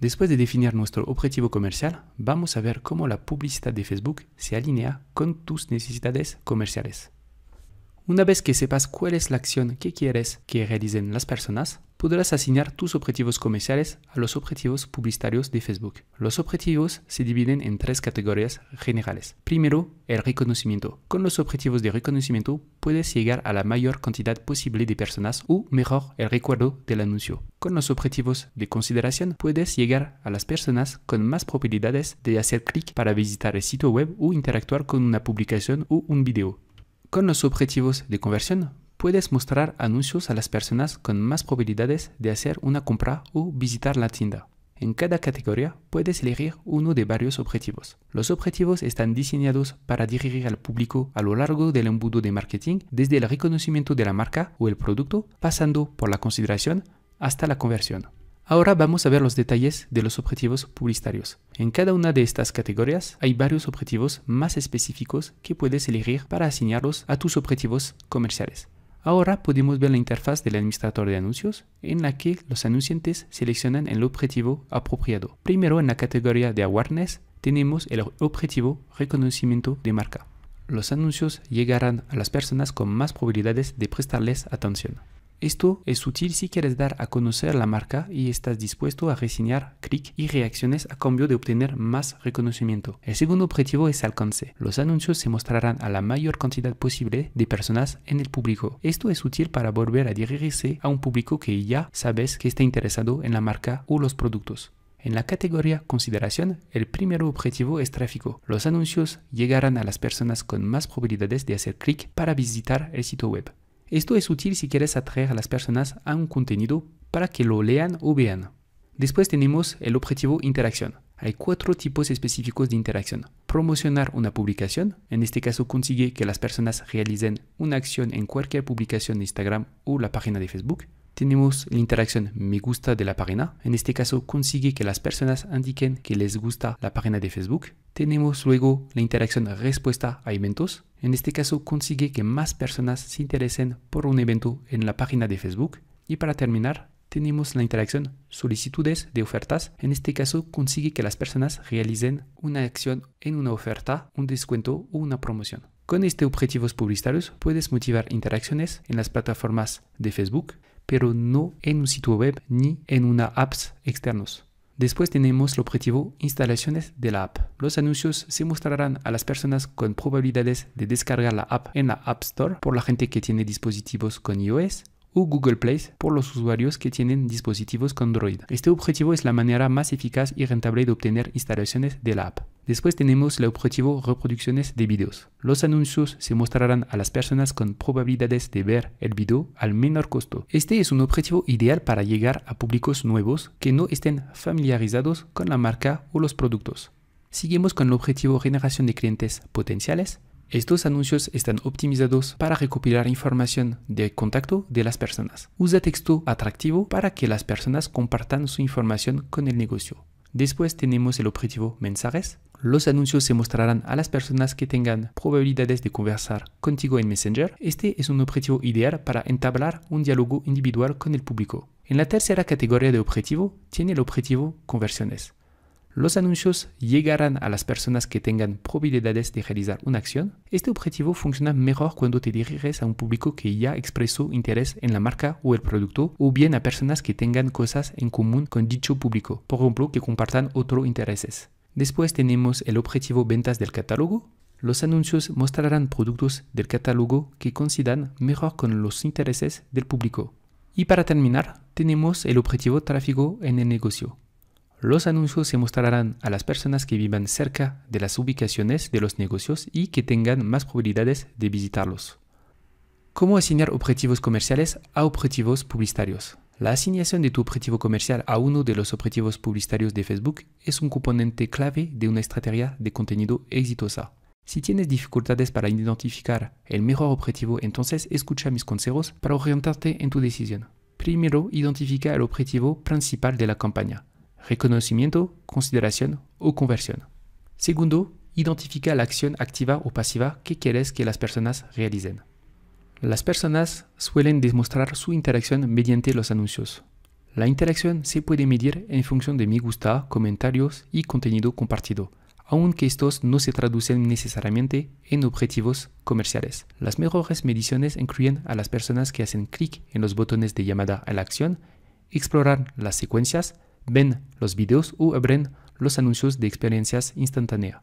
Después de definir nuestro objetivo comercial, vamos a ver cómo la publicidad de Facebook se alinea con tus necesidades comerciales. Una vez que sepas cuál es la acción que quieres que realicen las personas, podrás asignar tus objetivos comerciales a los objetivos publicitarios de Facebook. Los objetivos se dividen en tres categorías generales. Primero, el reconocimiento. Con los objetivos de reconocimiento puedes llegar a la mayor cantidad posible de personas o mejor el recuerdo del anuncio. Con los objetivos de consideración puedes llegar a las personas con más probabilidades de hacer clic para visitar el sitio web o interactuar con una publicación o un video. Con los objetivos de conversión puedes mostrar anuncios a las personas con más probabilidades de hacer una compra o visitar la tienda. En cada categoría puedes elegir uno de varios objetivos. Los objetivos están diseñados para dirigir al público a lo largo del embudo de marketing, desde el reconocimiento de la marca o el producto, pasando por la consideración hasta la conversión. Ahora vamos a ver los detalles de los objetivos publicitarios. En cada una de estas categorías hay varios objetivos más específicos que puedes elegir para asignarlos a tus objetivos comerciales. Ahora podemos ver la interfaz del administrador de anuncios en la que los anunciantes seleccionan el objetivo apropiado. Primero en la categoría de awareness tenemos el objetivo reconocimiento de marca. Los anuncios llegarán a las personas con más probabilidades de prestarles atención. Esto es útil si quieres dar a conocer la marca y estás dispuesto a reseñar, clic y reacciones a cambio de obtener más reconocimiento. El segundo objetivo es alcance. Los anuncios se mostrarán a la mayor cantidad posible de personas en el público. Esto es útil para volver a dirigirse a un público que ya sabes que está interesado en la marca o los productos. En la categoría consideración, el primer objetivo es tráfico. Los anuncios llegarán a las personas con más probabilidades de hacer clic para visitar el sitio web. Esto es útil si quieres atraer a las personas a un contenido para que lo lean o vean. Después tenemos el objetivo interacción. Hay cuatro tipos específicos de interacción. Promocionar una publicación, en este caso consigue que las personas realicen una acción en cualquier publicación de Instagram o la página de Facebook tenemos la interacción me gusta de la página. En este caso, consigue que las personas indiquen que les gusta la página de Facebook. Tenemos luego la interacción respuesta a eventos. En este caso, consigue que más personas se interesen por un evento en la página de Facebook. Y para terminar, tenemos la interacción solicitudes de ofertas. En este caso, consigue que las personas realicen una acción en una oferta, un descuento o una promoción. Con este objetivos publicitarios puedes motivar interacciones en las plataformas de Facebook, pero no en un sitio web ni en una apps externos. Después tenemos el objetivo instalaciones de la app. Los anuncios se mostrarán a las personas con probabilidades de descargar la app en la App Store por la gente que tiene dispositivos con iOS o Google Play por los usuarios que tienen dispositivos con Android. Este objetivo es la manera más eficaz y rentable de obtener instalaciones de la app. Después tenemos el objetivo reproducciones de videos. Los anuncios se mostrarán a las personas con probabilidades de ver el video al menor costo. Este es un objetivo ideal para llegar a públicos nuevos que no estén familiarizados con la marca o los productos. Seguimos con el objetivo generación de clientes potenciales. Estos anuncios están optimizados para recopilar información de contacto de las personas. Usa texto atractivo para que las personas compartan su información con el negocio. Después tenemos el objetivo mensajes. Los anuncios se mostrarán a las personas que tengan probabilidades de conversar contigo en Messenger. Este es un objetivo ideal para entablar un diálogo individual con el público. En la tercera categoría de objetivo tiene el objetivo conversiones. Los anuncios llegarán a las personas que tengan probabilidades de realizar una acción. Este objetivo funciona mejor cuando te diriges a un público que ya expresó interés en la marca o el producto o bien a personas que tengan cosas en común con dicho público, por ejemplo, que compartan otros intereses. Después tenemos el objetivo ventas del catálogo. Los anuncios mostrarán productos del catálogo que coincidan mejor con los intereses del público. Y para terminar, tenemos el objetivo tráfico en el negocio. Los anuncios se mostrarán a las personas que vivan cerca de las ubicaciones de los negocios y que tengan más probabilidades de visitarlos. ¿Cómo asignar objetivos comerciales a objetivos publicitarios? La asignación de tu objetivo comercial a uno de los objetivos publicitarios de Facebook es un componente clave de una estrategia de contenido exitosa. Si tienes dificultades para identificar el mejor objetivo, entonces escucha mis consejos para orientarte en tu decisión. Primero, identifica el objetivo principal de la campaña. Reconocimiento, consideración o conversión. Segundo, identifica la acción activa o pasiva que quieres que las personas realicen. Las personas suelen demostrar su interacción mediante los anuncios. La interacción se puede medir en función de me gusta, comentarios y contenido compartido, aunque estos no se traducen necesariamente en objetivos comerciales. Las mejores mediciones incluyen a las personas que hacen clic en los botones de llamada a la acción, exploran las secuencias, ven los videos o abren los anuncios de experiencias instantáneas.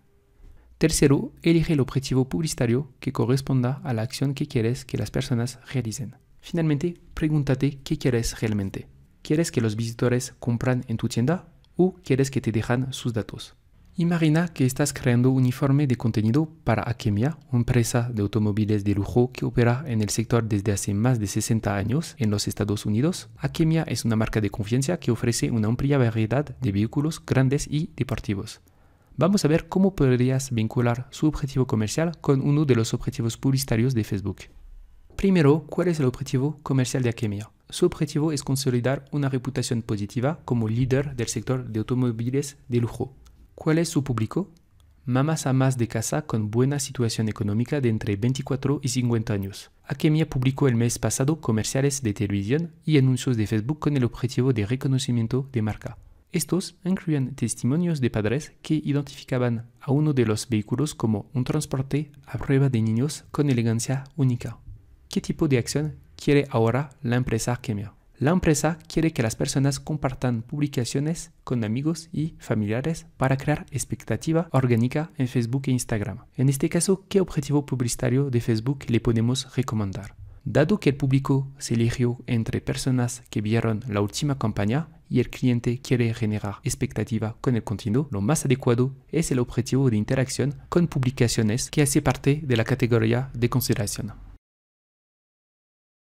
Tercero, elige el objetivo publicitario que corresponda a la acción que quieres que las personas realicen. Finalmente, pregúntate qué quieres realmente. ¿Quieres que los visitores compran en tu tienda o quieres que te dejan sus datos? Imagina que estás creando un informe de contenido para Akemia, empresa de automóviles de lujo que opera en el sector desde hace más de 60 años en los Estados Unidos. Akemia es una marca de confianza que ofrece una amplia variedad de vehículos grandes y deportivos. Vamos a ver cómo podrías vincular su objetivo comercial con uno de los objetivos publicitarios de Facebook. Primero, ¿cuál es el objetivo comercial de Akemia? Su objetivo es consolidar una reputación positiva como líder del sector de automóviles de lujo ¿Cuál es su público? Mamás a más de casa con buena situación económica de entre 24 y 50 años. Akemia publicó el mes pasado comerciales de televisión y anuncios de Facebook con el objetivo de reconocimiento de marca. Estos incluyen testimonios de padres que identificaban a uno de los vehículos como un transporte a prueba de niños con elegancia única. ¿Qué tipo de acción quiere ahora la empresa Akemia? La empresa quiere que las personas compartan publicaciones con amigos y familiares para crear expectativa orgánica en Facebook e Instagram. En este caso, ¿qué objetivo publicitario de Facebook le podemos recomendar? Dado que el público se eligió entre personas que vieron la última campaña y el cliente quiere generar expectativa con el contenido, lo más adecuado es el objetivo de interacción con publicaciones que hace parte de la categoría de consideración.